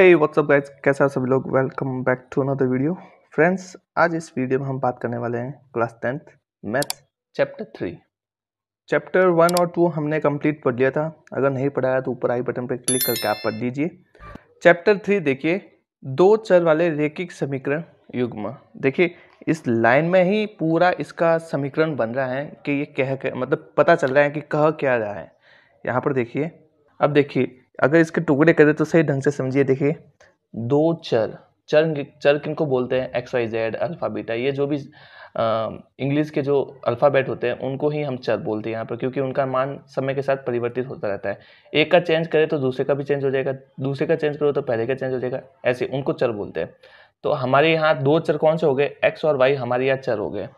हे what's up guys कैसा सभी लोग welcome back to another video friends आज इस वीडियो में हम बात करने वाले हैं class tenth maths chapter three chapter one और टू हमने कंप्लीट पढ़ लिया था अगर नहीं पढ़ाया तो ऊपर आई बटन पर क्लिक करके आप पढ़ लीजिए चैप्टर थ्री देखिए दो चर वाले रेखिक समीकरण युग्म देखिए इस लाइन में ही पूरा इसका समीकरण बन रहा है कि ये कह मतलब पता चल रहा है कि कह क्या रहा है यहाँ पर देखिए अब देखिए अगर इसके टुकड़े करें तो सही ढंग से समझिए देखिए दो चर चर चर किन को बोलते हैं एक्स वाई जेड अल्फ़ाबीटा ये जो भी इंग्लिश के जो अल्फ़ाबेट होते हैं उनको ही हम चर बोलते हैं यहाँ पर क्योंकि उनका मान समय के साथ परिवर्तित होता रहता है एक का चेंज करें तो दूसरे का भी चेंज हो जाएगा दूसरे का चेंज करो तो पहले का चेंज हो जाएगा ऐसे उनको चर बोलते हैं तो हमारे यहाँ दो चर कौन से हो गए एक्स और वाई हमारे यहाँ चर हो गए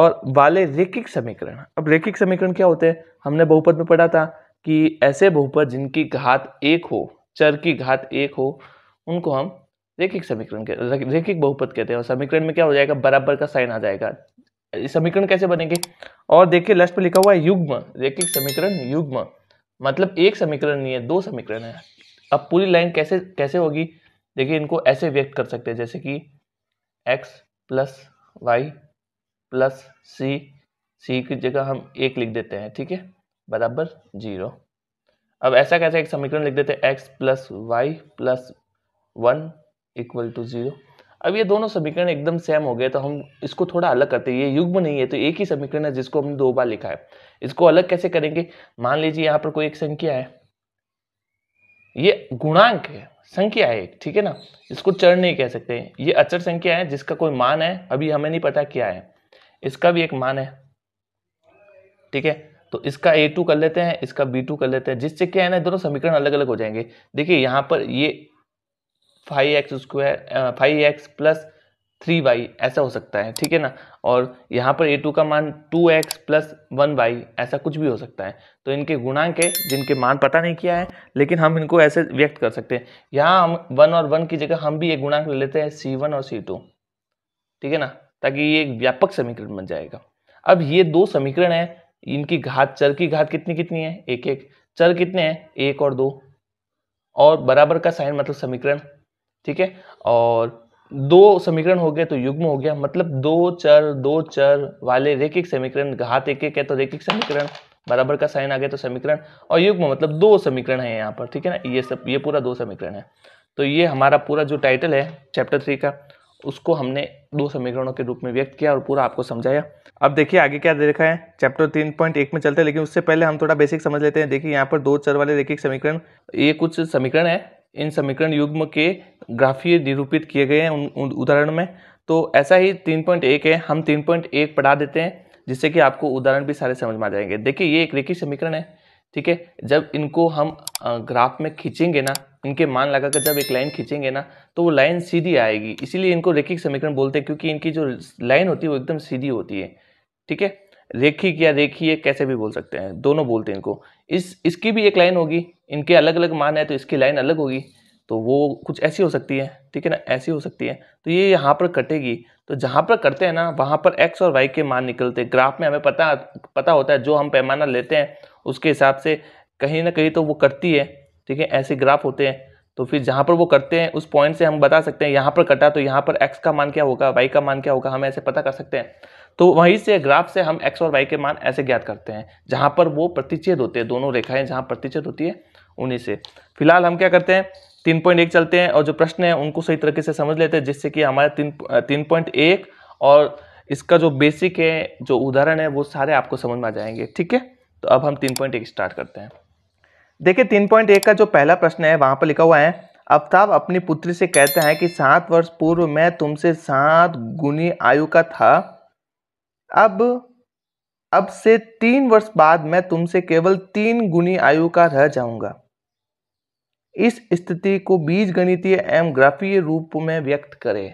और वाले रेखिक समीकरण अब रेखिक समीकरण क्या होते हैं हमने बहुपद में पढ़ा था कि ऐसे बहुपद जिनकी घात एक हो चर की घात एक हो उनको हम रेखिक समीकरण के रेखिक बहुपद कहते हैं और समीकरण में क्या हो जाएगा बराबर का साइन आ जाएगा समीकरण कैसे बनेंगे और देखिए लास्ट पर लिखा हुआ है युग्म रेखिक समीकरण युग्म मतलब एक समीकरण नहीं है दो समीकरण है अब पूरी लाइन कैसे कैसे होगी देखिए इनको ऐसे व्यक्त कर सकते हैं जैसे कि x plus Y plus C C की जगह हम एक लिख देते हैं ठीक है बराबर जीरो अब ऐसा कैसे एक समीकरण लिख देते X plus Y plus one equal to zero अब ये दोनों समीकरण एकदम सेम हो गए तो हम इसको थोड़ा अलग करते हैं ये युग्म नहीं है तो एक ही समीकरण है जिसको हमने दो बार लिखा है इसको अलग कैसे करेंगे मान लीजिए यहाँ पर कोई एक संख्या है ये गुणांक है संख्या है एक ठीक है ना इसको चर नहीं कह सकते ये अचर संख्या है जिसका कोई मान है अभी हमें नहीं पता क्या है इसका भी एक मान है ठीक है तो इसका ए टू कर लेते हैं इसका बी टू कर लेते हैं जिससे क्या है ना दोनों समीकरण अलग अलग हो जाएंगे देखिए यहाँ पर ये five X square five X plus three Y ऐसा हो सकता है ठीक है ना और यहाँ पर ए टू का मान two X plus one Y ऐसा कुछ भी हो सकता है तो इनके गुणांक है जिनके मान पता नहीं किया है लेकिन हम इनको ऐसे व्यक्त कर सकते हैं यहाँ हम वन और वन की जगह हम भी एक गुणांक ले लेते हैं सी वन और सी टू ठीक है ना ताकि ये एक व्यापक समीकरण बन जाएगा अब ये दो समीकरण है इनकी घात चर की घात कितनी कितनी है एक एक चर कितने हैं एक और दो और बराबर का साइन मतलब समीकरण ठीक है और दो समीकरण हो गए तो युग्म हो गया मतलब दो चर दो चर वाले रेखिक समीकरण घात एक एक है तो रेखिक समीकरण बराबर का साइन आ गया तो समीकरण और युग्म मतलब दो समीकरण है यहाँ पर ठीक है ना ये सब ये पूरा दो समीकरण है तो ये हमारा पूरा जो टाइटल है चैप्टर थ्री का उसको हमने दो समीकरणों के रूप में व्यक्त किया और पूरा आपको समझाया अब देखिए आगे क्या देखा है चैप्टर तीन पॉइंट एक में चलते हैं लेकिन उससे पहले हम थोड़ा बेसिक समझ लेते हैं देखिए यहाँ पर दो चर वाले रेखिक समीकरण ये कुछ समीकरण है इन समीकरण युग्म के ग्राफीय निरूपित किए गए हैं उन उदाहरण में तो ऐसा ही तीन पॉइंट एक है हम तीन पॉइंट एक पढ़ा देते हैं जिससे कि आपको उदाहरण भी सारे समझ में आ जाएंगे देखिए ये एक रेखी समीकरण है ठीक है जब इनको हम ग्राफ में खींचेंगे ना इनके मान लगाकर जब एक लाइन खींचेंगे ना तो वो लाइन सीधी आएगी इसीलिए इनको रेखिक समीकरण बोलते हैं क्योंकि इनकी जो लाइन होती है वो एकदम सीधी होती है ठीक है रेखी क्या रेखी है कैसे भी बोल सकते हैं दोनों बोलते हैं इनको इस इसकी भी एक लाइन होगी इनके अलग अलग मान है तो इसकी लाइन अलग होगी तो वो कुछ ऐसी हो सकती है ठीक है ना ऐसी हो सकती है तो ये यहाँ पर कटेगी तो जहाँ पर करते हैं ना वहाँ पर एक्स और वाई के मान निकलते हैं ग्राफ में हमें पता पता होता है जो हम पैमाना लेते हैं उसके हिसाब से कहीं ना कहीं तो वो कटती है ठीक है ऐसे ग्राफ होते हैं तो फिर जहाँ पर वो करते हैं उस पॉइंट से हम बता सकते हैं यहाँ पर कटा तो यहाँ पर एक्स का मान क्या होगा वाई का मान क्या होगा हम ऐसे पता कर सकते हैं तो वहीं से ग्राफ से हम एक्स और वाई के मान ऐसे ज्ञात करते हैं जहाँ पर वो प्रतिच्छेद होते हैं दोनों रेखाएं जहाँ प्रतिच्छेद होती है उन्हीं से फिलहाल हम क्या करते हैं तीन पॉइंट एक चलते हैं और जो प्रश्न है उनको सही तरीके से समझ लेते हैं जिससे कि हमारा तीन तीन पॉइंट एक और इसका जो बेसिक है जो उदाहरण है वो सारे आपको समझ में आ जाएंगे ठीक है तो अब हम तीन पॉइंट एक स्टार्ट करते हैं देखिए तीन पॉइंट एक का जो पहला प्रश्न है वहाँ पर लिखा हुआ है अफ्ताब अपनी पुत्री से कहते हैं कि सात वर्ष पूर्व मैं तुमसे सात गुनी आयु का था अब अब से तीन वर्ष बाद मैं तुमसे केवल तीन गुनी आयु का रह जाऊंगा इस स्थिति को बीज गणितीय एवं ग्राफीय रूप में व्यक्त करें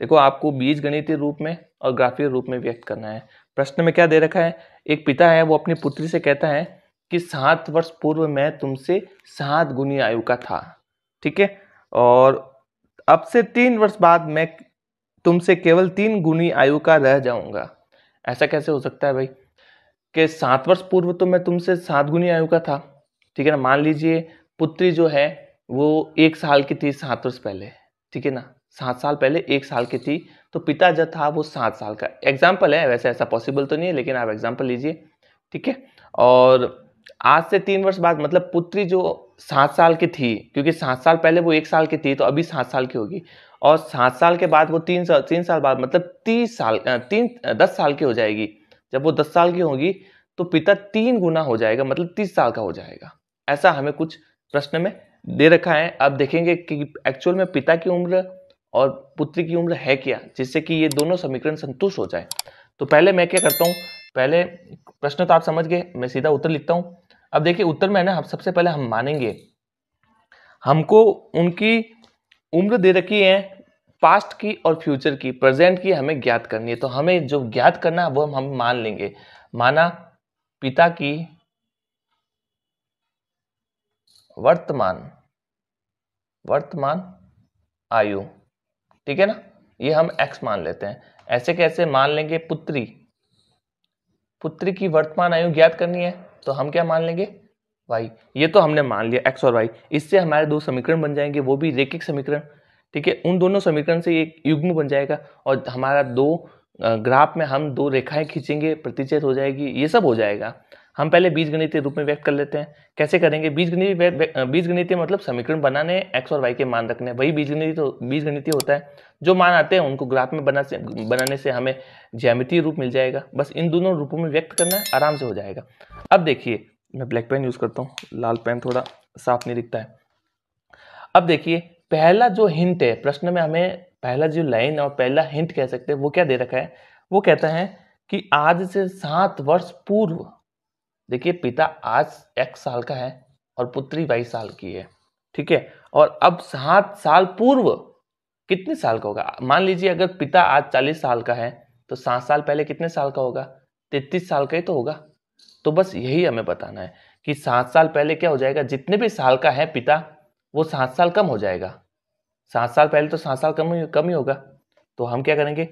देखो आपको बीज गणितीय रूप में और ग्राफीय रूप में व्यक्त करना है प्रश्न में क्या दे रखा है एक पिता है वो अपनी पुत्री से कहता है कि सात वर्ष पूर्व मैं तुमसे सात गुनी आयु का था ठीक है और अब से तीन वर्ष बाद मैं तुमसे केवल तीन गुनी आयु का रह जाऊंगा ऐसा कैसे हो सकता है भाई कि सात वर्ष पूर्व तो मैं तुमसे सात गुनी आयु का था ठीक है ना मान लीजिए पुत्री जो है वो एक साल की थी सात वर्ष पहले ठीक है ना सात साल पहले एक साल की थी तो पिता जो था वो सात साल का एग्जाम्पल है वैसे ऐसा पॉसिबल तो नहीं है लेकिन आप एग्जाम्पल लीजिए ठीक है और आज से तीन वर्ष बाद मतलब पुत्री जो सात साल की थी क्योंकि सात साल पहले वो एक साल की थी तो अभी सात साल की होगी और सात साल के बाद वो तीन साल तीन साल बाद मतलब तीस साल तीन दस साल की हो जाएगी जब वो दस साल की होगी तो पिता तीन गुना हो जाएगा मतलब तीस साल का हो जाएगा ऐसा हमें कुछ प्रश्न में दे रखा है अब देखेंगे कि एक्चुअल में पिता की उम्र और पुत्री की उम्र है क्या जिससे कि ये दोनों समीकरण संतुष्ट हो जाए तो पहले मैं क्या करता हूँ पहले प्रश्न तो आप समझ गए मैं सीधा उत्तर लिखता हूँ अब देखिए उत्तर में है ना सबसे पहले हम मानेंगे हमको उनकी उम्र दे रखी है पास्ट की और फ्यूचर की प्रेजेंट की हमें ज्ञात करनी है तो हमें जो ज्ञात करना है वो हम, हम मान लेंगे माना पिता की वर्तमान वर्तमान आयु ठीक है ना ये हम एक्स मान लेते हैं ऐसे कैसे मान लेंगे पुत्री पुत्री की वर्तमान आयु ज्ञात करनी है तो हम क्या मान लेंगे वाई ये तो हमने मान लिया एक्स और वाई इससे हमारे दो समीकरण बन जाएंगे वो भी रेखिक समीकरण ठीक है उन दोनों समीकरण से एक युग्म बन जाएगा और हमारा दो ग्राफ में हम दो रेखाएं खींचेंगे प्रतिचेत हो जाएगी ये सब हो जाएगा हम पहले बीज गणितीय रूप में व्यक्त कर लेते हैं कैसे करेंगे बीज गणित बीज गणितीय मतलब समीकरण बनाने एक्स और वाई के मान रखने वही बीज गणित बीज गणितीय होता है जो मान आते हैं उनको ग्राफ में बना से बनाने से हमें ज्यामितीय रूप मिल जाएगा बस इन दोनों रूपों में व्यक्त करना आराम से हो जाएगा अब देखिए मैं ब्लैक पेन यूज़ करता हूँ लाल पेन थोड़ा साफ नहीं दिखता है अब देखिए पहला जो हिंट है प्रश्न में हमें पहला जो लाइन और पहला हिंट कह सकते हैं वो क्या दे रखा है वो कहता है कि आज से सात वर्ष पूर्व देखिए पिता आज एक साल का है और पुत्री बाईस साल की है ठीक है और अब सात साल पूर्व कितने साल का होगा मान लीजिए अगर पिता आज चालीस साल का है तो सात साल पहले कितने साल का होगा तैतीस साल का ही तो होगा तो बस यही हमें बताना है कि सात साल पहले क्या हो जाएगा जितने भी साल का है पिता वो सात साल कम हो जाएगा सात साल पहले तो सात साल कम ही कम ही होगा तो हम क्या करेंगे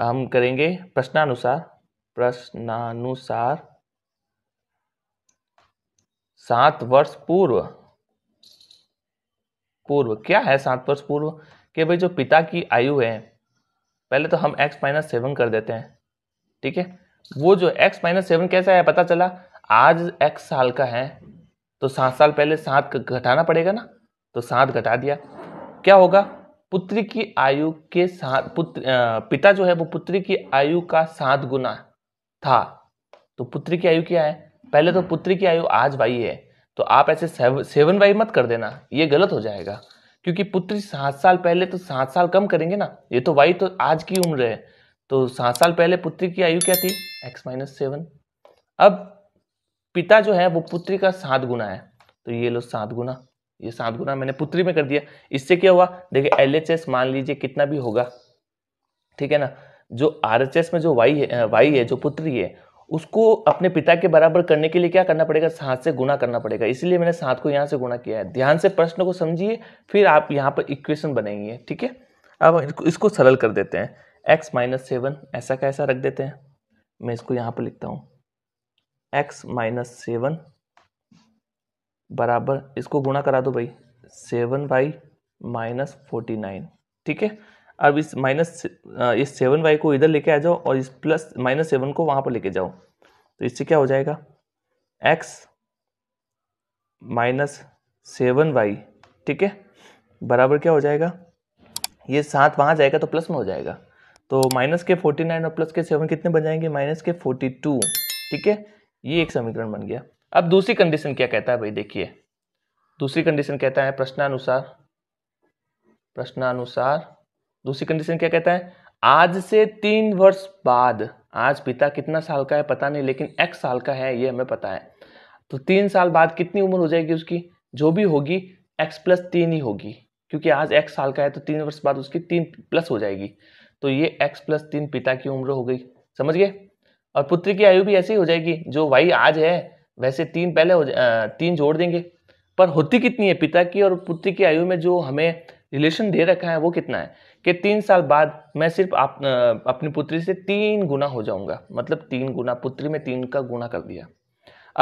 हम करेंगे प्रश्नानुसार प्रश्नानुसार सात वर्ष पूर्व पूर्व क्या है सात वर्ष पूर्व कि भाई जो पिता की आयु है पहले तो हम एक्स माइनस सेवन कर देते हैं ठीक है वो जो x माइनस सेवन कैसा है पता चला आज x साल का है तो सात साल पहले सात घटाना पड़ेगा ना तो सात घटा दिया क्या होगा पुत्री की आयु के साथ पुत्र पिता जो है वो पुत्री की आयु का सात गुना था तो पुत्री की आयु क्या है पहले तो पुत्री की आयु आज वाई है तो आप ऐसे सेवन बाई मत कर देना ये गलत हो जाएगा क्योंकि पुत्री सात साल पहले तो सात साल कम करेंगे ना ये तो वाई तो आज की उम्र है तो सात साल पहले पुत्री की आयु क्या थी एक्स माइनस सेवन अब पिता जो है वो पुत्री का सात गुना है तो ये लो सात गुना ये सात गुना मैंने पुत्री में कर दिया इससे क्या हुआ देखिए एल मान लीजिए कितना भी होगा ठीक है ना जो आर में जो वाई है वाई है जो पुत्री है उसको अपने पिता के बराबर करने के लिए क्या करना पड़ेगा सात से गुना करना पड़ेगा इसलिए मैंने सात को यहाँ से गुना किया है ध्यान से प्रश्न को समझिए फिर आप यहाँ पर इक्वेशन बनाएंगे ठीक है अब इसको सरल कर देते हैं एक्स माइनस सेवन ऐसा कैसा रख देते हैं मैं इसको यहाँ पर लिखता हूँ एक्स माइनस सेवन बराबर इसको गुणा करा दो भाई seven Y minus forty nine ठीक है अब इस माइनस इस सेवन वाई को इधर लेके आ जाओ और इस प्लस माइनस सेवन को वहाँ पर लेके जाओ तो इससे क्या हो जाएगा एक्स माइनस सेवन वाई ठीक है बराबर क्या हो जाएगा ये सात वहाँ जाएगा तो प्लस में हो जाएगा तो माइनस के फोर्टी नाइन और प्लस के सेवन कितने बन जाएंगे माइनस के फोर्टी टू ठीक है ये एक समीकरण बन गया अब दूसरी कंडीशन क्या कहता है भाई देखिए दूसरी कंडीशन कहता है प्रश्नानुसार प्रश्नानुसार दूसरी कंडीशन क्या कहता है आज से तीन वर्ष बाद आज पिता कितना साल का है पता नहीं लेकिन एक्स साल का है ये हमें पता है तो तीन साल बाद कितनी उम्र हो जाएगी उसकी जो भी होगी एक्स प्लस तीन ही होगी क्योंकि आज एक्स साल का है तो तीन वर्ष बाद उसकी तीन प्लस हो जाएगी तो ये x प्लस तीन पिता की उम्र हो गई समझ गए और पुत्री की आयु भी ऐसी हो जाएगी जो y आज है वैसे तीन पहले हो जा, तीन जोड़ देंगे पर होती कितनी है पिता की और पुत्री की आयु में जो हमें रिलेशन दे रखा है वो कितना है कि तीन साल बाद मैं सिर्फ आप अपनी पुत्री से तीन गुना हो जाऊंगा मतलब तीन गुना पुत्री में तीन का गुना कर दिया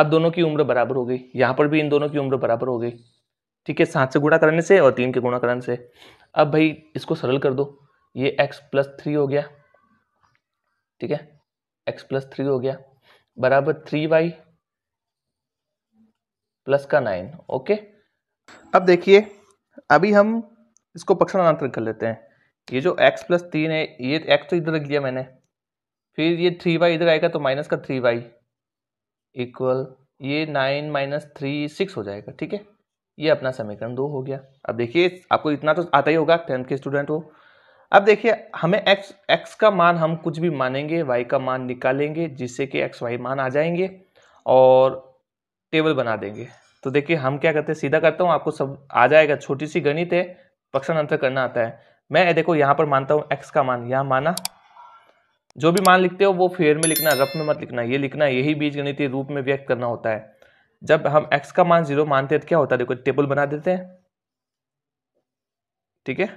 अब दोनों की उम्र बराबर हो गई यहाँ पर भी इन दोनों की उम्र बराबर हो गई ठीक है सात से गुणा करने से और तीन के गुणा करने से अब भाई इसको सरल कर दो ये x प्लस थ्री हो गया ठीक है x प्लस थ्री हो गया बराबर थ्री वाई प्लस का नाइन ओके अब देखिए अभी हम इसको पक्षांतर कर लेते हैं ये जो x प्लस तीन है ये x तो इधर रख दिया मैंने फिर ये थ्री वाई इधर आएगा तो माइनस का थ्री वाई इक्वल ये नाइन माइनस थ्री सिक्स हो जाएगा ठीक है ये अपना समीकरण दो हो गया अब देखिए आपको इतना तो आता ही होगा टेंथ के स्टूडेंट हो अब देखिए हमें x x का मान हम कुछ भी मानेंगे y का मान निकालेंगे जिससे कि x y मान आ जाएंगे और टेबल बना देंगे तो देखिए हम क्या करते हैं सीधा करता हूँ आपको सब आ जाएगा छोटी सी गणित है अंतर करना आता है मैं देखो यहाँ पर मानता हूँ एक्स का मान यहाँ माना जो भी मान लिखते हो वो फेयर में लिखना रफ में मत लिखना ये लिखना यही बीज गणित रूप में व्यक्त करना होता है जब हम एक्स का मान जीरो मानते हैं तो क्या होता है देखो टेबल बना देते हैं ठीक है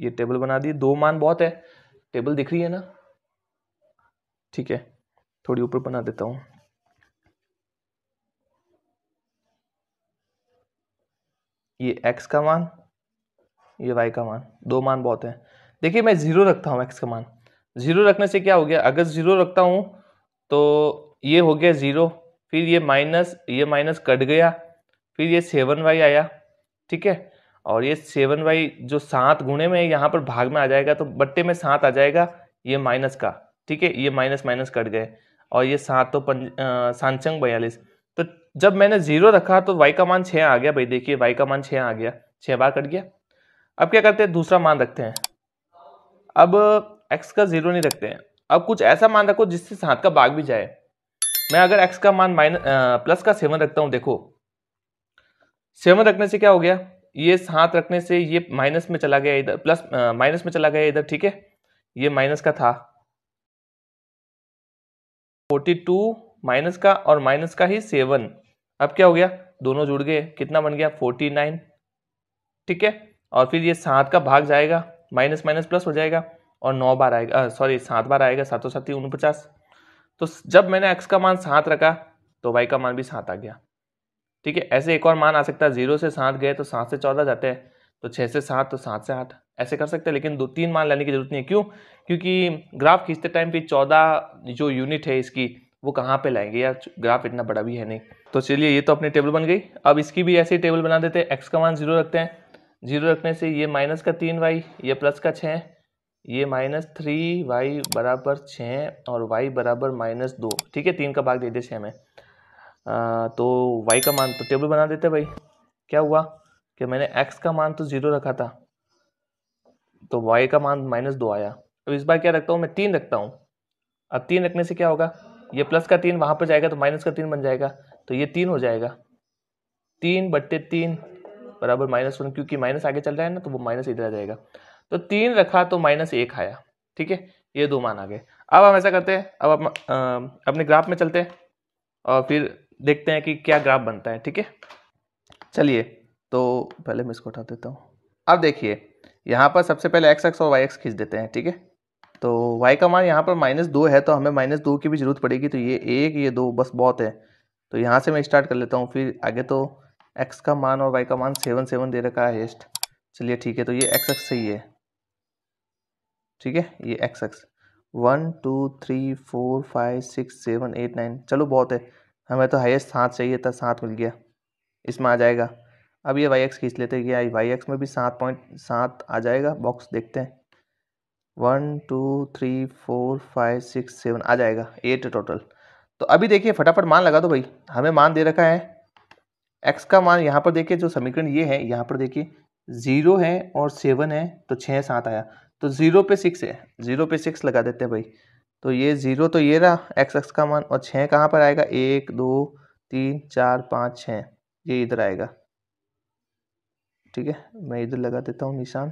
ये टेबल बना दी दो मान बहुत है टेबल दिख रही है ना ठीक है थोड़ी ऊपर बना देता हूं ये x का मान ये y का मान दो मान बहुत है देखिए मैं ज़ीरो रखता हूं x का मान ज़ीरो रखने से क्या हो गया अगर ज़ीरो रखता हूं तो ये हो गया ज़ीरो फिर ये माइनस ये माइनस कट गया फिर ये सेवन वाई आया ठीक है और ये सेवन बाई जो सात गुणे में यहाँ पर भाग में आ जाएगा तो बट्टे में सात आ जाएगा ये माइनस का ठीक है ये माइनस माइनस कट गए और ये सात तो पंज सांचंग बयालीस तो जब मैंने जीरो रखा तो वाई का मान छः आ गया भाई देखिए वाई का मान छः आ गया छः बार कट गया अब क्या करते हैं दूसरा मान रखते हैं अब एक्स का जीरो नहीं रखते हैं अब कुछ ऐसा मान रखो जिससे सात का भाग भी जाए मैं अगर एक्स का मान माइनस प्लस का सेवन रखता हूँ देखो सेवन रखने से क्या हो गया ये हाथ रखने से ये माइनस में चला गया इधर प्लस माइनस में चला गया इधर ठीक है ये माइनस का था फोर्टी टू माइनस का और माइनस का ही सेवन अब क्या हो गया दोनों जुड़ गए कितना बन गया फोर्टी नाइन ठीक है और फिर ये सात का भाग जाएगा माइनस माइनस प्लस हो जाएगा और नौ बार आएगा सॉरी सात बार आएगा सातों ही उनपचास तो जब मैंने एक्स का मान सात रखा तो वाई का मान भी सात आ गया ठीक है ऐसे एक और मान आ सकता है जीरो से सात गए तो सात से चौदह जाते हैं तो छः से सात तो सात से आठ ऐसे कर सकते हैं लेकिन दो तीन मान लेने की जरूरत नहीं है क्यों क्योंकि ग्राफ खींचते टाइम भी चौदह जो यूनिट है इसकी वो कहाँ पे लाएंगे यार ग्राफ इतना बड़ा भी है नहीं तो चलिए ये तो अपनी टेबल बन गई अब इसकी भी ऐसी टेबल बना देते हैं एक्स का मान जीरो रखते हैं जीरो रखने से ये माइनस का तीन वाई ये प्लस का छः ये माइनस थ्री वाई बराबर छः और वाई बराबर माइनस दो ठीक है तीन का भाग दे दे छः में तो वाई का मान तो टेबल बना देते भाई क्या हुआ कि मैंने एक्स का मान तो ज़ीरो रखा था तो वाई का मान माइनस दो आया अब इस बार क्या रखता हूँ मैं तीन रखता हूँ अब तीन रखने से क्या होगा ये प्लस का तीन वहाँ पर जाएगा तो माइनस का तीन बन जाएगा तो ये तीन हो जाएगा तीन बट्टे तीन बराबर माइनस वन क्योंकि माइनस आगे चल रहा है ना तो वो माइनस इधर आ जाएगा तो तीन रखा तो माइनस एक आया ठीक है ये दो मान आ गए अब हम ऐसा करते हैं अब अपने ग्राफ में चलते हैं और फिर देखते हैं कि क्या ग्राफ बनता है ठीक है चलिए तो पहले मैं इसको उठा देता हूँ अब देखिए यहाँ पर सबसे पहले एक्स एक्स और वाई एक्स खींच देते हैं ठीक है तो वाई का मान यहाँ पर माइनस दो है तो हमें माइनस दो की भी ज़रूरत पड़ेगी तो ये एक ये दो बस बहुत है तो यहाँ से मैं स्टार्ट कर लेता हूँ फिर आगे तो एक्स का मान और वाई का मान सेवन सेवन दे रखा है हेस्ट चलिए ठीक है तो ये एक्स एक्स सही है ठीक है ये X axis one two three four five six seven eight nine चलो बहुत है हमें तो हाईएस्ट सात चाहिए था सात मिल गया इसमें आ जाएगा अब ये वाई एक्स खींच लेते क्या वाई एक्स में भी सात पॉइंट सात आ जाएगा बॉक्स देखते हैं one two three four five six seven आ जाएगा एट टोटल तो अभी देखिए फटाफट मान लगा दो भाई हमें मान दे रखा है एक्स का मान यहाँ पर देखिए जो समीकरण ये है यहाँ पर देखिए ज़ीरो है और सेवन है तो छः सात आया तो ज़ीरो पे सिक्स है ज़ीरो पे सिक्स लगा देते हैं भाई तो ये ज़ीरो तो ये रहा एक्स एक्स का मान और छः कहाँ पर आएगा एक दो तीन चार पाँच छः ये इधर आएगा ठीक है मैं इधर लगा देता हूँ निशान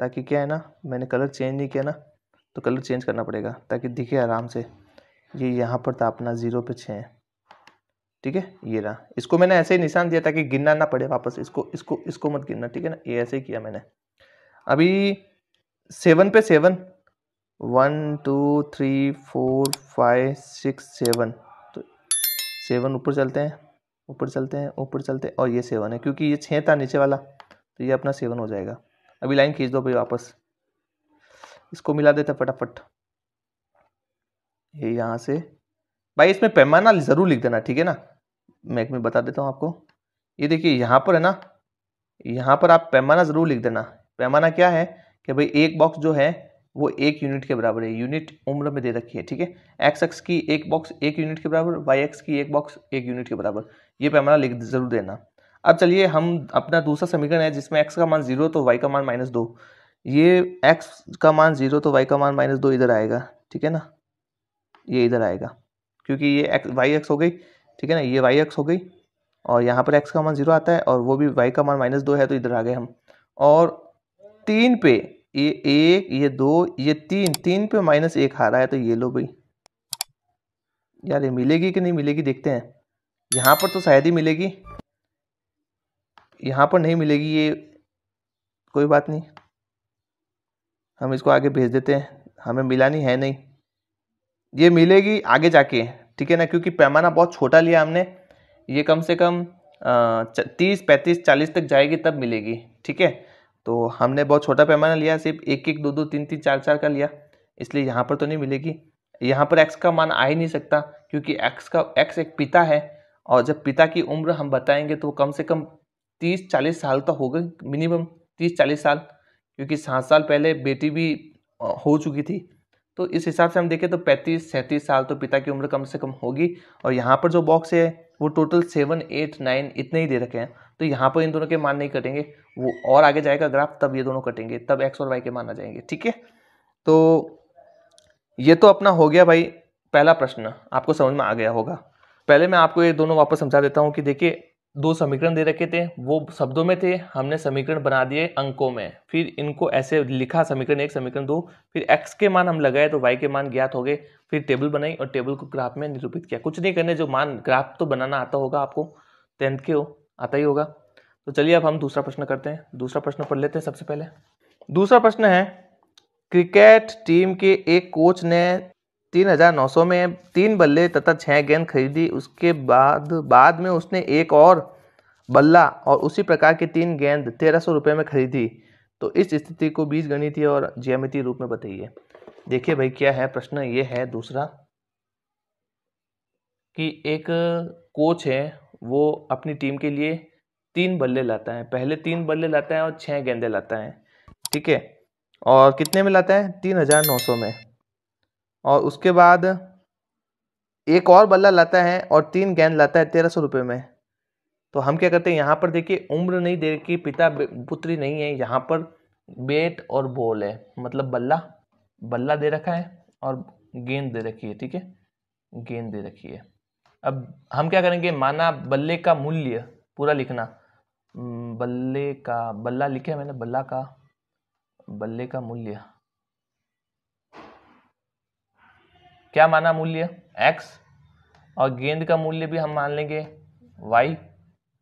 ताकि क्या है ना मैंने कलर चेंज नहीं किया ना तो कलर चेंज करना पड़ेगा ताकि दिखे आराम से ये यहाँ पर था अपना ज़ीरो पे छः है ठीक है ये रहा इसको मैंने ऐसे ही निशान दिया ताकि गिनना ना पड़े वापस इसको इसको इसको मत गिनना ठीक है ना ये ऐसे ही किया मैंने अभी सेवन पे seven one two three four five six seven तो सेवन ऊपर चलते हैं ऊपर चलते हैं ऊपर चलते हैं और ये सेवन है क्योंकि ये छः था नीचे वाला तो ये अपना सेवन हो जाएगा अभी लाइन खींच दो भाई वापस इसको मिला देते फटाफट ये यहाँ से भाई इसमें पैमाना ज़रूर लिख देना ठीक है ना मैं एक में बता देता हूँ आपको ये देखिए यहाँ पर है ना यहाँ पर आप पैमाना ज़रूर लिख देना पैमाना क्या है कि भाई एक बॉक्स जो है वो एक यूनिट के बराबर है यूनिट उम्र में दे रखी है ठीक है एक्स एक्स की एक बॉक्स एक यूनिट के बराबर वाई एक्स की एक बॉक्स एक यूनिट के बराबर ये पैमाना लिख जरूर देना अब चलिए हम अपना दूसरा समीकरण है जिसमें एक्स का मान जीरो तो वाई का मान माइनस दो ये एक्स का मान जीरो तो वाई का मान माइनस दो इधर आएगा ठीक है ना ये इधर आएगा क्योंकि ये एक्स वाई एक्स हो गई ठीक है ना ये वाई एक्स हो गई और यहाँ पर एक्स का मान जीरो आता है और वो भी वाई का मान माइनस दो है तो इधर आ गए हम और तीन पे ये एक ये दो ये तीन तीन पे माइनस एक हारा है तो ये लो भाई यार ये मिलेगी कि नहीं मिलेगी देखते हैं यहाँ पर तो शायद ही मिलेगी यहाँ पर नहीं मिलेगी ये कोई बात नहीं हम इसको आगे भेज देते हैं हमें मिला नहीं है नहीं ये मिलेगी आगे जाके ठीक है ना क्योंकि पैमाना बहुत छोटा लिया हमने ये कम से कम तीस पैंतीस चालीस तक जाएगी तब मिलेगी ठीक है तो हमने बहुत छोटा पैमाना लिया सिर्फ एक एक दो दो तीन तीन चार चार का लिया इसलिए यहाँ पर तो नहीं मिलेगी यहाँ पर एक्स का मान आ ही नहीं सकता क्योंकि एक्स का एक्स एक पिता है और जब पिता की उम्र हम बताएंगे तो कम से कम तीस चालीस साल तो होगा मिनिमम तीस चालीस साल क्योंकि सात साल पहले बेटी भी हो चुकी थी तो इस हिसाब से हम देखें तो पैंतीस सैंतीस साल तो पिता की उम्र कम से कम होगी और यहाँ पर जो बॉक्स है वो टोटल सेवन एट नाइन इतने ही दे रखे हैं तो यहाँ पर इन दोनों के मान नहीं कटेंगे वो और आगे जाएगा ग्राफ तब ये दोनों कटेंगे तब एक्स और वाई के मान आ जाएंगे ठीक है तो ये तो अपना हो गया भाई पहला प्रश्न आपको समझ में आ गया होगा पहले मैं आपको ये दोनों वापस समझा देता हूँ कि देखिए दो समीकरण दे रखे थे वो शब्दों में थे हमने समीकरण बना दिए अंकों में फिर इनको ऐसे लिखा समीकरण एक समीकरण दो फिर एक्स के मान हम लगाए तो वाई के मान ज्ञात हो गए फिर टेबल बनाई और टेबल को ग्राफ में निरूपित किया कुछ नहीं करने जो मान ग्राफ तो बनाना आता होगा आपको टेंथ के हो आता ही होगा तो चलिए अब हम दूसरा प्रश्न करते हैं दूसरा प्रश्न पढ़ लेते हैं सबसे पहले दूसरा प्रश्न है क्रिकेट टीम के एक कोच ने 3900 में तीन बल्ले तथा छह गेंद खरीदी उसके बाद बाद में उसने एक और बल्ला और उसी प्रकार की तीन गेंद तेरह सौ रुपये में खरीदी तो इस स्थिति को बीज गणित और ज्यामितीय रूप में बताइए देखिए भाई क्या है प्रश्न ये है दूसरा कि एक कोच है वो अपनी टीम के लिए तीन बल्ले लाता है पहले तीन बल्ले लाता है और छः गेंदे लाता है ठीक है और कितने में लाता है तीन हज़ार नौ सौ में और उसके बाद एक और बल्ला लाता है और तीन गेंद लाता है तेरह सौ रुपये में तो हम क्या करते हैं यहाँ पर देखिए उम्र नहीं दे की पिता पुत्री नहीं है यहाँ पर बेट और बॉल है मतलब बल्ला बल्ला दे रखा है और गेंद दे रखी है ठीक है गेंद दे रखी है अब हम क्या करेंगे माना बल्ले का मूल्य पूरा लिखना हम्म, बल्ले का बल्ला लिखे मैंने बल्ला का बल्ले का मूल्य क्या माना मूल्य एक्स और गेंद का मूल्य भी हम मान लेंगे वाई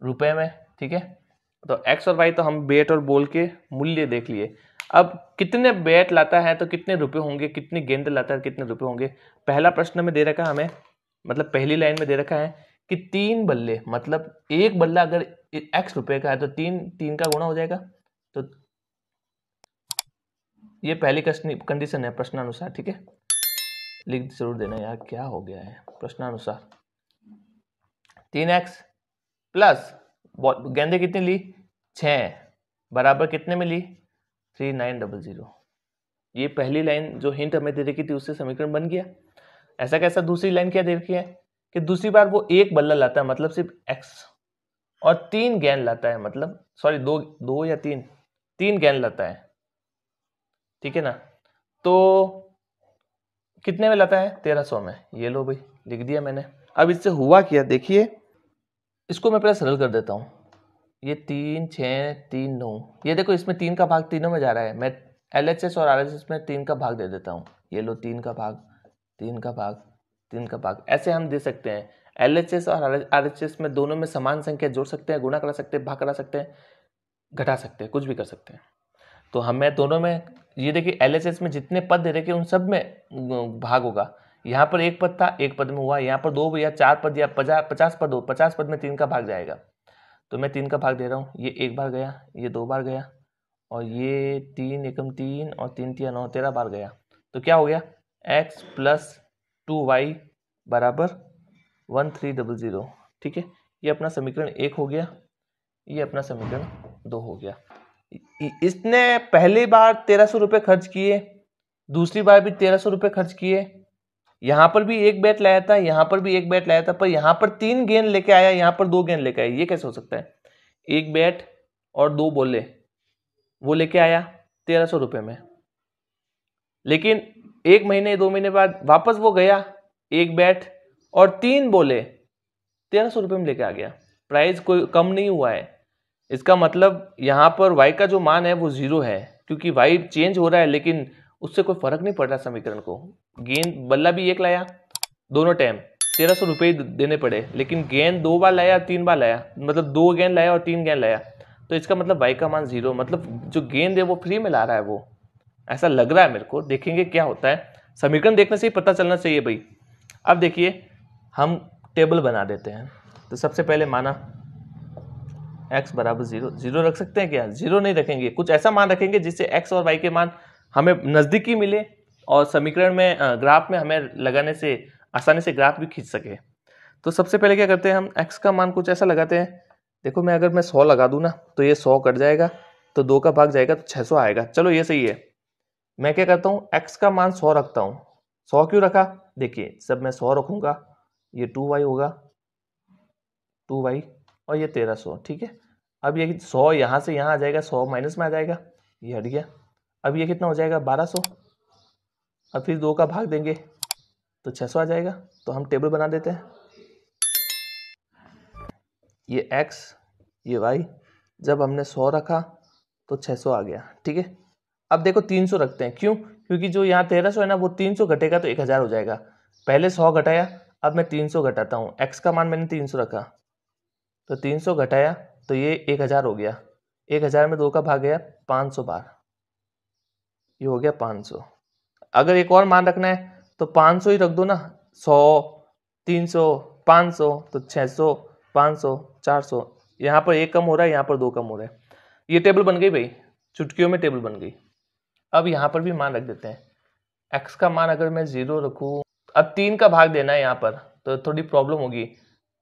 रुपए में ठीक है तो एक्स और वाई तो हम बेट और बोल के मूल्य देख लिए अब कितने बेट लाता है तो कितने रुपए होंगे कितने गेंद लाता है तो कितने रुपए होंगे पहला प्रश्न में दे रखा हमें मतलब पहली लाइन में दे रखा है कि तीन बल्ले मतलब एक बल्ला अगर एक्स रुपए का है तो तीन तीन का गुणा हो जाएगा तो ये पहली कंडीशन है प्रश्नानुसार ठीक है लिख जरूर देना यार क्या हो गया है प्रश्नानुसार तीन एक्स प्लस गेंदे कितनी ली छ बराबर कितने में ली थ्री नाइन डबल ज़ीरो ये पहली लाइन जो हिंट हमें दे रखी थी उससे समीकरण बन गया ऐसा कैसा दूसरी लाइन क्या दे रखी है कि दूसरी बार वो एक बल्ला लाता है मतलब सिर्फ एक्स और तीन गेंद लाता है मतलब सॉरी दो दो या तीन तीन गेंद लाता है ठीक है ना तो कितने में लाता है तेरह सौ में ये लो भाई लिख दिया मैंने अब इससे हुआ क्या देखिए इसको मैं पहले सरल कर देता हूँ ये तीन छः तीन नौ ये देखो इसमें तीन का भाग तीनों में जा रहा है मैं एल एच एस और आर एच एस में तीन का भाग दे देता हूँ ये लो तीन का भाग तीन का भाग तीन का भाग ऐसे हम दे सकते हैं एल एच एस और आर एच एस में दोनों में समान संख्या जोड़ सकते हैं गुणा करा सकते हैं भाग करा सकते हैं घटा सकते हैं कुछ भी कर सकते हैं तो हमें दोनों में ये देखिए एल एच एस में जितने पद दे रखे उन सब में भाग होगा यहाँ पर एक पद था एक पद में हुआ यहाँ पर दो या चार पद या पचास पचास पद हो पचास पद में तीन का भाग जाएगा तो मैं तीन का भाग दे रहा हूँ ये एक बार गया ये दो बार गया और ये तीन एकम तीन और तीन तीन नौ तेरह बार गया तो क्या हो गया एक्स प्लस टू वाई बराबर वन थ्री डबल ज़ीरो ठीक है ये अपना समीकरण एक हो गया ये अपना समीकरण दो हो गया इसने पहली बार तेरह सौ रुपये खर्च किए दूसरी बार भी तेरह सौ रुपये खर्च किए यहाँ पर भी एक बैट लाया था यहाँ पर भी एक बैट लाया था पर यहाँ पर तीन गेंद लेके आया यहाँ पर दो गेंद लेके आया ये कैसे हो सकता है एक बैट और दो बोले वो लेके आया तेरह सौ रुपये में लेकिन एक महीने दो महीने बाद वापस वो गया एक बैट और तीन बोले तेरह सौ रुपये में लेके आ गया प्राइस कोई कम नहीं हुआ है इसका मतलब यहाँ पर वाई का जो मान है वो ज़ीरो है क्योंकि वाई चेंज हो रहा है लेकिन उससे कोई फर्क नहीं पड़ रहा समीकरण को गेंद बल्ला भी एक लाया दोनों टाइम तेरह सौ रुपये देने पड़े लेकिन गेंद दो बार लाया तीन बार लाया मतलब दो गेंद लाया और तीन गेंद लाया तो इसका मतलब वाई का मान ज़ीरो मतलब जो गेंद है वो फ्री में ला रहा है वो ऐसा लग रहा है मेरे को देखेंगे क्या होता है समीकरण देखने से ही पता चलना चाहिए भाई अब देखिए हम टेबल बना देते हैं तो सबसे पहले माना x बराबर जीरो जीरो रख सकते हैं क्या जीरो नहीं रखेंगे कुछ ऐसा मान रखेंगे जिससे x और y के मान हमें नज़दीकी मिले और समीकरण में ग्राफ में हमें लगाने से आसानी से ग्राफ भी खींच सके तो सबसे पहले क्या करते हैं हम x का मान कुछ ऐसा लगाते हैं देखो मैं अगर मैं सौ लगा दूँ ना तो ये सौ कट जाएगा तो दो का भाग जाएगा तो छः आएगा चलो ये सही है मैं क्या करता हूँ एक्स का मान सौ रखता हूँ सौ क्यों रखा देखिए सब मैं सौ रखूंगा ये टू वाई होगा टू वाई और ये तेरह सौ ठीक है अब ये सौ यहाँ से यहाँ आ जाएगा सौ माइनस में आ जाएगा ये हट गया अब ये कितना हो जाएगा बारह सौ अब फिर दो का भाग देंगे तो 600 सौ आ जाएगा तो हम टेबल बना देते हैं ये एक्स ये वाई जब हमने सौ रखा तो 600 सौ आ गया ठीक है अब देखो तीन सौ रखते हैं क्यों क्योंकि जो यहाँ तेरह सौ है ना वो तीन सौ घटेगा तो एक हज़ार हो जाएगा पहले सौ घटाया अब मैं तीन सौ घटाता हूँ एक्स का मान मैंने तीन सौ रखा तो तीन सौ घटाया तो ये एक हज़ार हो गया एक हज़ार में दो का भाग गया पाँच सौ बार ये हो गया पाँच सौ अगर एक और मान रखना है तो पाँच सौ ही रख दो ना सौ तीन सौ पाँच सौ तो छः सौ पाँच सौ चार सौ यहाँ पर एक कम हो रहा है यहाँ पर दो कम हो रहा है ये टेबल बन गई भाई चुटकियों में टेबल बन गई अब यहाँ पर भी मान रख देते हैं एक्स का मान अगर मैं ज़ीरो रखूँ अब तीन का भाग देना है यहाँ पर तो थोड़ी प्रॉब्लम होगी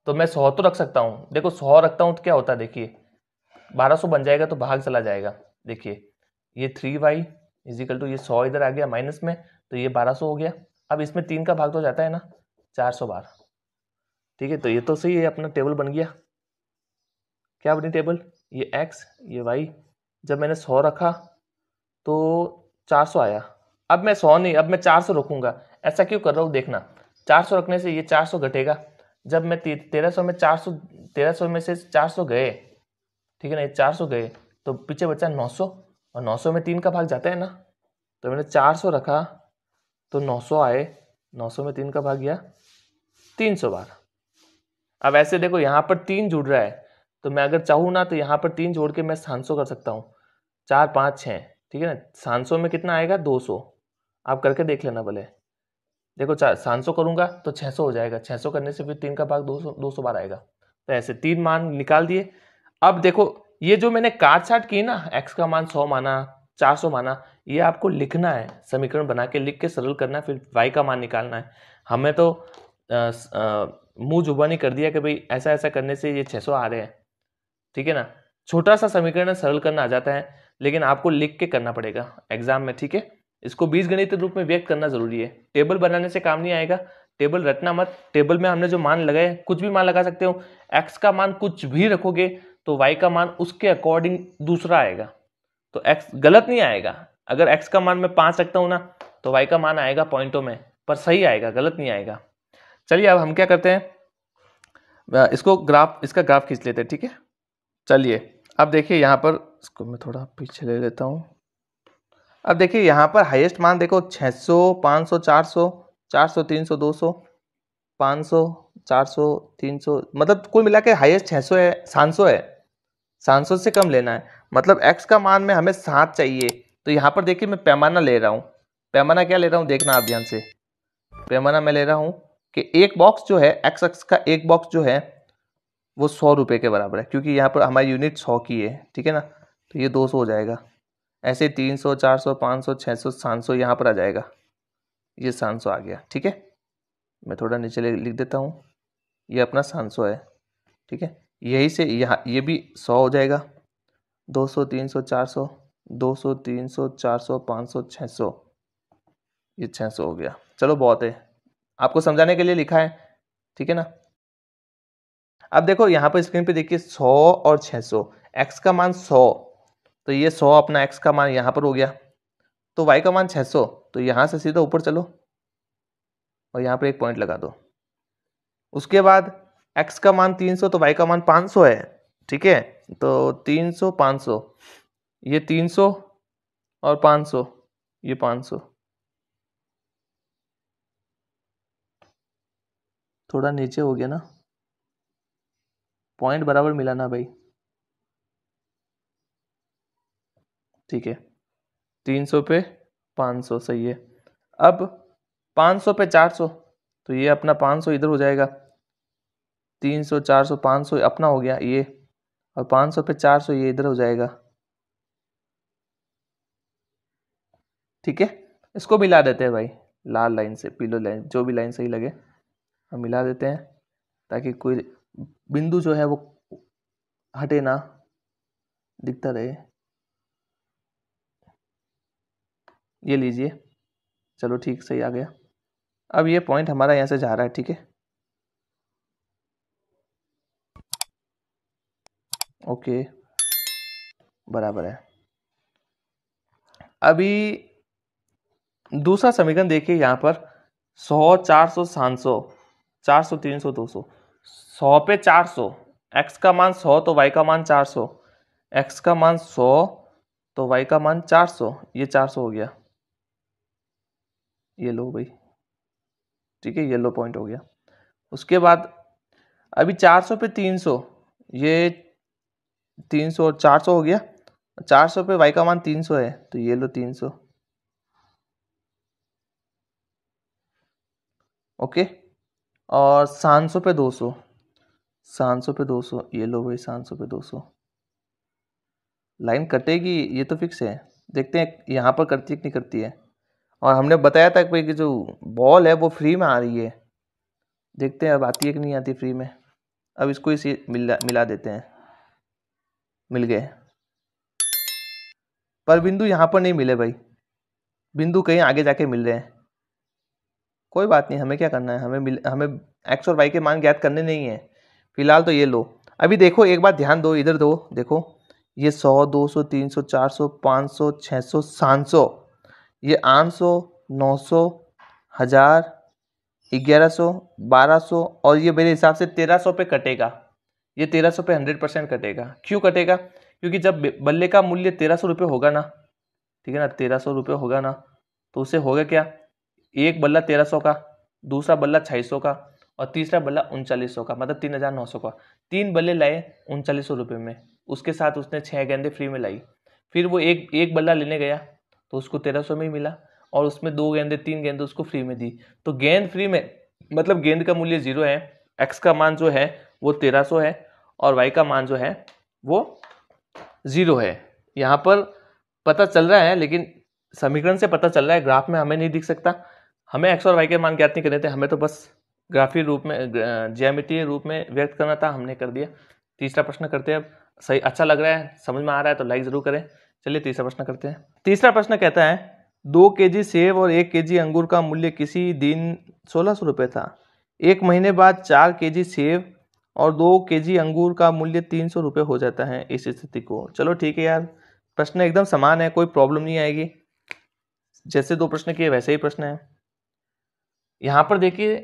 तो मैं सौ तो रख सकता हूँ देखो सौ रखता हूँ तो क्या होता है देखिए बारह सौ बन जाएगा तो भाग चला जाएगा देखिए ये थ्री वाई इजिकल टू ये सौ इधर आ गया माइनस में तो ये बारह सौ हो गया अब इसमें तीन का भाग तो जाता है ना चार सौ बारह ठीक है तो ये तो सही है अपना टेबल बन गया क्या बनी टेबल ये एक्स ये वाई जब मैंने सौ रखा तो चार सौ आया अब मैं सौ नहीं अब मैं चार सौ रखूँगा ऐसा क्यों कर रहा हूँ देखना चार सौ रखने से ये चार सौ घटेगा जब मैं तेरह सौ में चार सौ तेरह सौ में से चार सौ गए ठीक है ना ये चार सौ गए तो पीछे बचा नौ सौ और नौ सौ में तीन का भाग जाता है ना तो मैंने चार सौ रखा तो नौ सौ आए नौ सौ में तीन का भाग गया तीन सौ बार अब ऐसे देखो यहाँ पर तीन जुड़ रहा है तो मैं अगर चाहूँ ना तो यहाँ पर तीन जोड़ के मैं सात सौ कर सकता हूँ चार पाँच छः ठीक है ना सांसों में कितना आएगा 200 आप करके देख लेना भले देखो चार सात सौ करूँगा तो छः सौ हो जाएगा छः सौ करने से फिर तीन का भाग दो सौ दो सौ बार आएगा तो ऐसे तीन मान निकाल दिए अब देखो ये जो मैंने काट छाट की ना एक्स का मान सौ माना चार सौ माना ये आपको लिखना है समीकरण बना के लिख के सरल करना है फिर वाई का मान निकालना है हमें तो मुँह जुबानी कर दिया कि भाई ऐसा ऐसा करने से ये छः सौ आ रहे हैं ठीक है ना छोटा सा समीकरण सरल करना आ जाता है लेकिन आपको लिख के करना पड़ेगा एग्जाम में ठीक है इसको बीज गणित रूप में व्यक्त करना जरूरी है टेबल बनाने से काम नहीं आएगा टेबल रटना मत टेबल में हमने जो मान लगाए कुछ भी मान लगा सकते हो एक्स का मान कुछ भी रखोगे तो वाई का मान उसके अकॉर्डिंग दूसरा आएगा तो एक्स गलत नहीं आएगा अगर एक्स का मान मैं पाँच रखता हूँ ना तो वाई का मान आएगा पॉइंटों में पर सही आएगा गलत नहीं आएगा चलिए अब हम क्या करते हैं इसको ग्राफ इसका ग्राफ खींच लेते हैं ठीक है चलिए अब देखिए यहाँ पर इसको मैं थोड़ा पीछे ले लेता हूँ अब देखिए यहाँ पर हाईएस्ट मान देखो 600, 500, 400, 400, 300, 200, 500, 400, 300 मतलब कुल मिला के हाइएस्ट छः है सात है सात से कम लेना है मतलब एक्स का मान में हमें सात चाहिए तो यहाँ पर देखिए मैं पैमाना ले रहा हूँ पैमाना क्या ले रहा हूँ देखना आप ध्यान से पैमाना मैं ले रहा हूँ कि एक बॉक्स जो है एक्स एक्स का एक बॉक्स जो है वो सौ रुपये के बराबर है क्योंकि यहाँ पर हमारी यूनिट सौ की है ठीक है ना तो ये दो सौ हो जाएगा ऐसे तीन सौ चार सौ पाँच सौ छः सौ सात सौ यहाँ पर आ जाएगा ये सात सौ आ गया ठीक है मैं थोड़ा नीचे लिख देता हूँ ये अपना सात सौ है ठीक है यही से यहाँ ये भी सौ हो जाएगा दो सौ तीन सौ चार सौ दो सौ तीन सौ चार सौ पाँच सौ छः सौ ये छः सौ हो गया चलो बहुत है आपको समझाने के लिए लिखा है ठीक है ना अब देखो यहाँ पर स्क्रीन पे देखिए सौ और छः सौ एक्स का मान सौ तो ये सौ अपना एक्स का मान यहाँ पर हो गया तो वाई का मान 600 तो यहाँ से सीधा ऊपर चलो और यहाँ पर एक पॉइंट लगा दो उसके बाद एक्स का मान 300 तो वाई का मान 500 है ठीक है तो 300 500 ये 300 और 500 ये 500 थोड़ा नीचे हो गया ना पॉइंट बराबर मिला ना भाई ठीक है तीन सौ पे पाँच सौ सही है अब पाँच सौ पे चार सौ तो ये अपना पाँच सौ इधर हो जाएगा तीन सौ चार सौ पाँच सौ अपना हो गया ये और पाँच सौ पे चार सौ ये इधर हो जाएगा ठीक है इसको मिला देते हैं भाई लाल लाइन से पीलो लाइन जो भी लाइन सही लगे हम मिला देते हैं ताकि कोई बिंदु जो है वो हटे ना दिखता रहे ये लीजिए चलो ठीक सही आ गया अब ये पॉइंट हमारा यहाँ से जा रहा है ठीक है ओके बराबर है अभी दूसरा समीकरण देखिए यहाँ पर सौ चार सौ सात सौ चार सौ तीन सौ दो सौ सौ पे चार सौ एक्स का मान सौ तो वाई का मान चार सौ एक्स का मान सौ तो वाई का मान चार सौ ये चार सौ हो गया येलो भाई ठीक है येलो पॉइंट हो गया उसके बाद अभी 400 पे 300 ये 300 और 400 हो गया 400 पे वाई का मान 300 है तो ये लो 300 ओके और 700 पे 200 700 पे 200 ये लो भाई 700 पे 200 लाइन कटेगी ये तो फिक्स है देखते हैं यहाँ पर करती है कि नहीं करती है और हमने बताया था कि जो बॉल है वो फ्री में आ रही है देखते हैं अब आती है कि नहीं आती फ्री में अब इसको इसी मिला मिला देते हैं मिल गए पर बिंदु यहाँ पर नहीं मिले भाई बिंदु कहीं आगे जाके मिल रहे हैं कोई बात नहीं हमें क्या करना है हमें मिल हमें एक्स और वाई के मान ज्ञात करने नहीं है फिलहाल तो ये लो अभी देखो एक बार ध्यान दो इधर दो देखो ये सौ दो सौ तीन सौ चार सौ पाँच सौ छः सौ सात सौ ये आठ सौ नौ सौ हज़ार ग्यारह सौ बारह सौ और ये मेरे हिसाब से तेरह सौ पे कटेगा ये तेरह सौ पे हंड्रेड परसेंट कटेगा क्यों कटेगा क्योंकि जब बल्ले का मूल्य तेरह सौ रुपये होगा ना ठीक है ना तेरह सौ रुपये होगा ना तो उसे होगा क्या एक बल्ला तेरह सौ का दूसरा बल्ला छः सौ का और तीसरा बल्ला उनचालीस सौ का मतलब तीन हज़ार नौ सौ का तीन बल्ले लाए उनचालीस सौ रुपये में उसके साथ उसने छः गेंदे फ्री में लाई फिर वो एक एक बल्ला लेने गया तो उसको तेरह सौ में ही मिला और उसमें दो गेंदे तीन गेंदे उसको फ्री में दी तो गेंद फ्री में मतलब गेंद का मूल्य जीरो है एक्स का मान जो है वो तेरह सौ है और वाई का मान जो है वो जीरो है यहाँ पर पता चल रहा है लेकिन समीकरण से पता चल रहा है ग्राफ में हमें नहीं दिख सकता हमें एक्स और वाई के मान ज्ञात नहीं करने थे हमें तो बस ग्राफी रूप में जियामिटी रूप में व्यक्त करना था हमने कर दिया तीसरा प्रश्न करते हैं अब सही अच्छा लग रहा है समझ में आ रहा है तो लाइक ज़रूर करें चलिए तीसरा प्रश्न करते हैं तीसरा प्रश्न कहता है दो के सेब और एक के अंगूर का मूल्य किसी दिन सोलह सौ रुपये था एक महीने बाद चार के सेब और दो के अंगूर का मूल्य तीन सौ रुपये हो जाता है इस स्थिति को चलो ठीक है यार प्रश्न एकदम समान है कोई प्रॉब्लम नहीं आएगी जैसे दो प्रश्न किए वैसे ही प्रश्न है यहाँ पर देखिए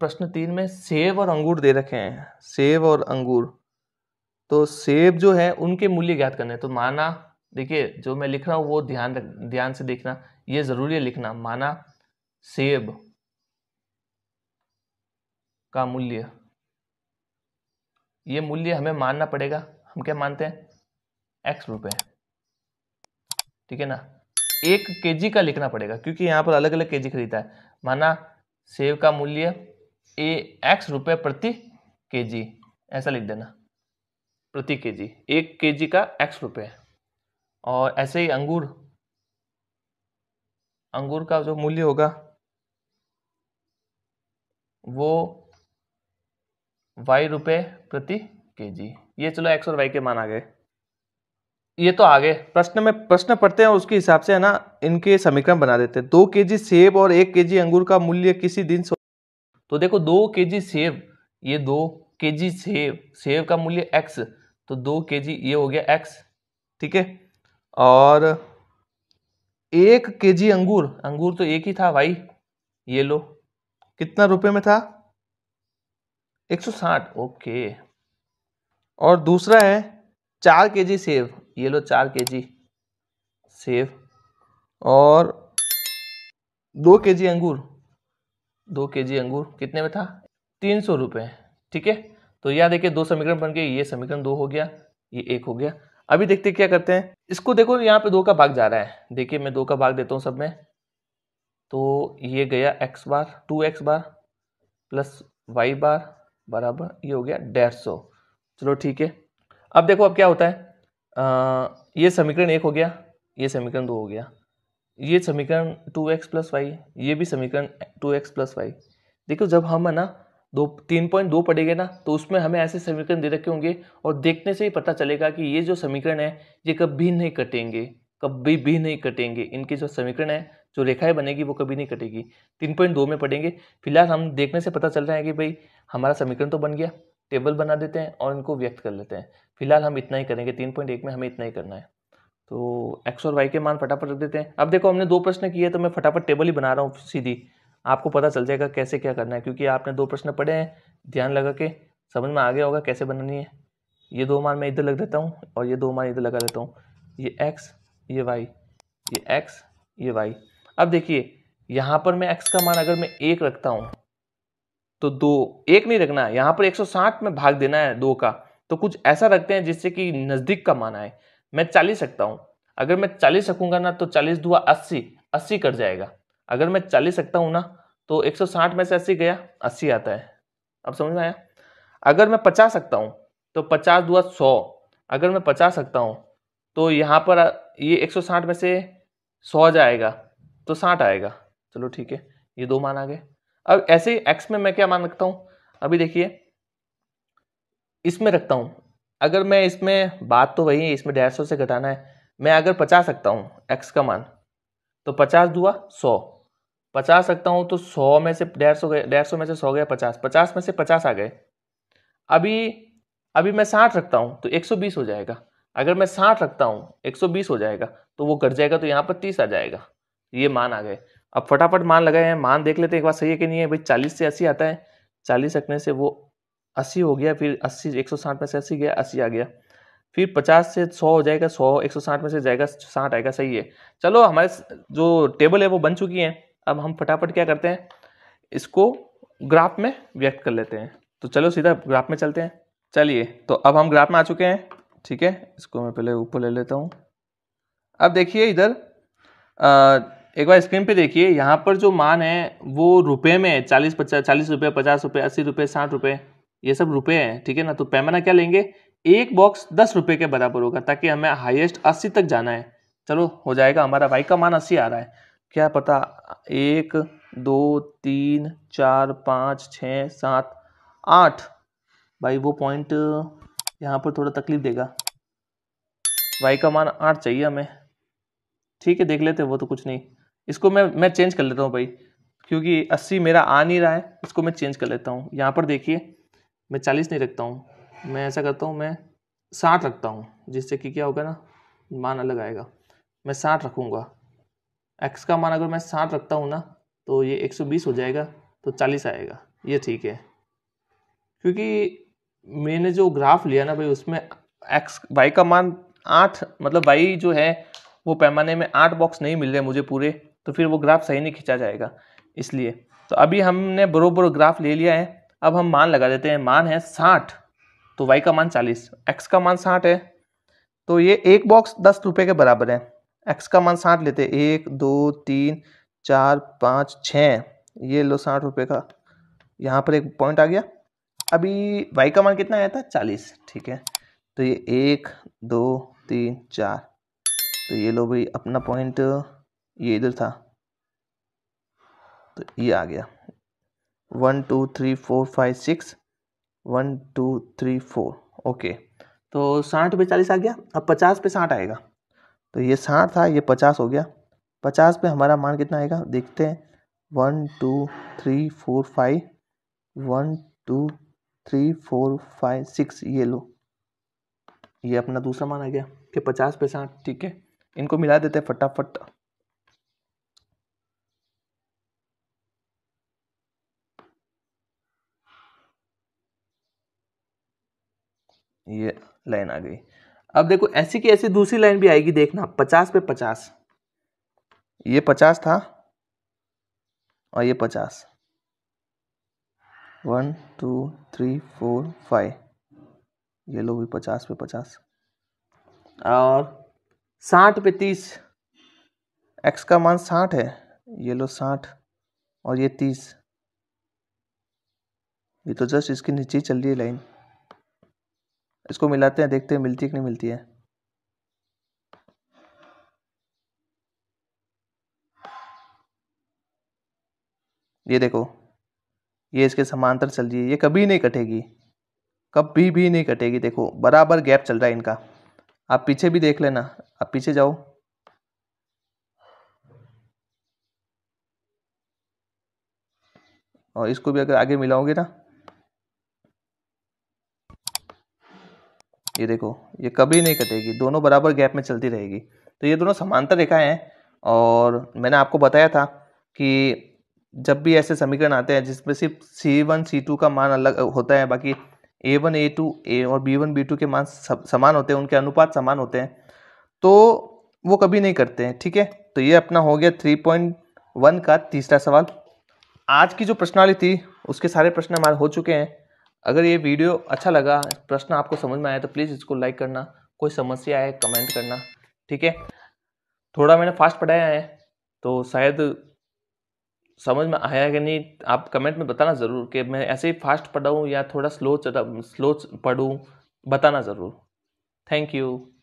प्रश्न तीन में सेब और अंगूर दे रखे हैं सेब और अंगूर तो सेब जो है उनके मूल्य ज्ञात करने हैं तो माना देखिए जो मैं लिख रहा हूँ वो ध्यान ध्यान से देखना ये जरूरी है लिखना माना सेब का मूल्य ये मूल्य हमें मानना पड़ेगा हम क्या मानते हैं एक्स रुपए ठीक है ना एक केजी का लिखना पड़ेगा क्योंकि यहाँ पर अलग अलग केजी खरीदता है माना सेब का मूल्य ए एक्स रुपये प्रति केजी ऐसा लिख देना प्रति केजी एक केजी का एक्स रुपये और ऐसे ही अंगूर अंगूर का जो मूल्य होगा वो वाई रुपये प्रति केजी ये चलो एक्स और वाई के मान आ गए ये तो आगे प्रश्न में प्रश्न पढ़ते हैं उसके हिसाब से है ना इनके समीकरण बना देते हैं दो केजी सेब और एक केजी अंगूर का मूल्य किसी दिन तो देखो दो केजी सेब ये दो केजी सेब सेब का मूल्य एक्स तो दो के जी ये हो गया एक्स ठीक है और एक के जी अंगूर अंगूर तो एक ही था भाई ये लो कितना रुपए में था 160 ओके और दूसरा है चार के जी सेब ये लो चार के जी सेब और दो के जी अंगूर दो के जी अंगूर कितने में था तीन सौ रुपये ठीक है तो यहाँ देखिए दो समीकरण बन गए ये समीकरण दो हो गया ये एक हो गया अभी देखते क्या करते हैं इसको देखो यहाँ पे दो का भाग जा रहा है देखिए मैं दो का भाग देता हूँ सब में तो ये गया X bar two X bar plus Y bar बराबर ये हो गया डेढ़ सौ चलो ठीक है अब देखो अब क्या होता है आ, ये समीकरण एक हो गया ये समीकरण दो हो गया ये समीकरण टू एक्स प्लस वाई ये भी समीकरण टू एक्स प्लस वाई देखो जब हम है ना दो तीन पॉइंट दो पड़ेगा ना तो उसमें हमें ऐसे समीकरण दे रखे होंगे और देखने से ही पता चलेगा कि ये जो समीकरण है ये कभी नहीं कटेंगे कभी भी नहीं कटेंगे इनके जो समीकरण है जो रेखाएं बनेगी वो कभी नहीं कटेगी तीन पॉइंट दो में पढ़ेंगे फिलहाल हम देखने से पता चल रहा है कि भाई हमारा समीकरण तो बन गया टेबल बना देते हैं और इनको व्यक्त कर लेते हैं फिलहाल हम इतना ही करेंगे तीन पॉइंट एक में हमें इतना ही करना है तो एक्स और वाई के मान फटाफट रख देते हैं अब देखो हमने दो प्रश्न किए तो मैं फटाफट टेबल ही बना रहा हूँ सीधी आपको पता चल जाएगा कैसे क्या करना है क्योंकि आपने दो प्रश्न पढ़े हैं ध्यान लगा के समझ में आ गया होगा कैसे बनानी है ये दो मान मैं इधर लग देता हूँ और ये दो मान इधर लगा देता हूँ ये एक्स ये वाई ये एक्स ये वाई अब देखिए यहाँ पर मैं एक्स का मान अगर मैं एक रखता हूँ तो दो एक नहीं रखना है यहाँ पर 160 में भाग देना है दो का तो कुछ ऐसा रखते हैं जिससे कि नज़दीक का मान आए मैं चालीस रखता हूँ अगर मैं चालीस रखूंगा ना तो चालीस दुआ अस्सी अस्सी कर जाएगा अगर मैं चालीस रखता हूँ ना तो 160 में से अस्सी गया अस्सी आता है अब समझ में आया अगर मैं पचास सकता हूँ तो पचास दुआ सौ अगर मैं पचास सकता हूँ तो यहाँ पर ये 160 में से सौ जाएगा तो साठ आएगा चलो ठीक है ये दो मान आ गए अब ऐसे ही एक्स में मैं क्या मान रखता हूँ अभी देखिए इसमें रखता हूँ अगर मैं इसमें बात तो वही है इसमें डेढ़ सौ से घटाना है मैं अगर पचास सकता हूँ एक्स का मान तो पचास दुआ सौ पचास रखता हूँ तो सौ में से डेढ़ सौ गए डेढ़ सौ में से सौ गया पचास पचास में से पचास आ गए अभी अभी मैं साठ रखता हूँ तो एक सौ बीस हो जाएगा अगर मैं साठ रखता हूँ एक सौ बीस हो जाएगा तो वो कट जाएगा तो यहाँ पर तीस आ जाएगा ये मान आ गए अब फटाफट मान लगाए हैं मान देख लेते हैं एक बार सही है कि नहीं है भाई चालीस से अस्सी आता है चालीस रखने से वो अस्सी हो गया फिर अस्सी एक सौ साठ में से अस्सी गया अस्सी आ गया फिर पचास से सौ हो जाएगा सौ एक सौ साठ में से जाएगा साठ आएगा सही है चलो हमारे जो टेबल है वो बन चुकी है अब हम फटाफट क्या करते हैं इसको ग्राफ में व्यक्त कर लेते हैं तो चलो सीधा ग्राफ में चलते हैं चलिए तो अब हम ग्राफ में आ चुके हैं ठीक है इसको मैं पहले ऊपर ले लेता हूँ अब देखिए इधर एक बार स्क्रीन पे देखिए यहाँ पर जो मान है वो रुपए में चालीस पचास चालीस रुपये पचास रुपये अस्सी रुपये साठ रुपये ये सब रुपए हैं ठीक है ना तो पैमाना क्या लेंगे एक बॉक्स दस रुपये के बराबर होगा ताकि हमें हाईएस्ट अस्सी तक जाना है चलो हो जाएगा हमारा बाइक का मान अस्सी आ रहा है क्या पता एक दो तीन चार पाँच छः सात आठ भाई वो पॉइंट यहाँ पर थोड़ा तकलीफ देगा वाई का मान आठ चाहिए हमें ठीक है देख लेते हैं वो तो कुछ नहीं इसको मैं मैं चेंज कर लेता हूँ भाई क्योंकि अस्सी मेरा आ नहीं रहा है इसको मैं चेंज कर लेता हूँ यहाँ पर देखिए मैं चालीस नहीं रखता हूँ मैं ऐसा करता हूँ मैं साठ रखता हूँ जिससे कि क्या होगा ना मान अलग आएगा मैं साठ रखूँगा एक्स का मान अगर मैं साठ रखता हूँ ना तो ये एक सौ बीस हो जाएगा तो चालीस आएगा ये ठीक है क्योंकि मैंने जो ग्राफ लिया ना भाई उसमें एक्स वाई का मान आठ मतलब वाई जो है वो पैमाने में आठ बॉक्स नहीं मिल रहे मुझे पूरे तो फिर वो ग्राफ सही नहीं खींचा जाएगा इसलिए तो अभी हमने बरोबर ग्राफ ले लिया है अब हम मान लगा देते हैं मान है साठ तो वाई का मान चालीस एक्स का मान साठ है तो ये एक बॉक्स दस रुपये के बराबर है एक्स का मान साठ लेते एक दो तीन चार पाँच छ ये लो साठ रुपये का यहाँ पर एक पॉइंट आ गया अभी वाई का मान कितना आया था चालीस ठीक है तो ये एक दो तीन चार तो ये लो भाई अपना पॉइंट ये इधर था तो ये आ गया one two three four five six one two three four okay तो साठ पे चालीस आ गया अब पचास पे साठ आएगा तो ये साठ था ये पचास हो गया पचास पे हमारा मान कितना आएगा देखते हैं one two three four five one two three four five six ये लो ये अपना दूसरा मान आ गया कि पचास पे साठ ठीक है इनको मिला देते हैं फटाफट ये लाइन आ गई अब देखो ऐसी की ऐसी दूसरी लाइन भी आएगी देखना पचास पे पचास ये पचास था और ये पचास one two three four five ये लो भी पचास पे पचास और साठ पे तीस एक्स का मान साठ है ये लो साठ और ये तीस ये तो जस्ट इसके नीचे ही चल रही है लाइन इसको मिलाते हैं देखते हैं मिलती है कि नहीं मिलती है ये देखो ये इसके समांतर चल रही है ये कभी नहीं कटेगी कभी भी नहीं कटेगी देखो बराबर गैप चल रहा है इनका आप पीछे भी देख लेना आप पीछे जाओ और इसको भी अगर आगे मिलाओगे ना ये देखो ये कभी नहीं कटेगी दोनों बराबर गैप में चलती रहेगी तो ये दोनों समांतर रेखाएं हैं और मैंने आपको बताया था कि जब भी ऐसे समीकरण आते हैं जिसमें सिर्फ सी वन सी टू का मान अलग होता है बाकी ए वन ए टू ए और बी वन बी टू के मान समान होते हैं उनके अनुपात समान होते हैं तो वो कभी नहीं करते हैं ठीक है तो ये अपना हो गया थ्री पॉइंट वन का तीसरा सवाल आज की जो प्रश्नवाली थी उसके सारे प्रश्न हमारे हो चुके हैं अगर ये वीडियो अच्छा लगा प्रश्न आपको समझ में आया तो प्लीज़ इसको लाइक करना कोई समस्या है कमेंट करना ठीक है थोड़ा मैंने फास्ट पढ़ाया है तो शायद समझ में आया कि नहीं आप कमेंट में बताना ज़रूर कि मैं ऐसे ही फास्ट पढ़ाऊँ या थोड़ा स्लो स्लो पढ़ूँ बताना ज़रूर थैंक यू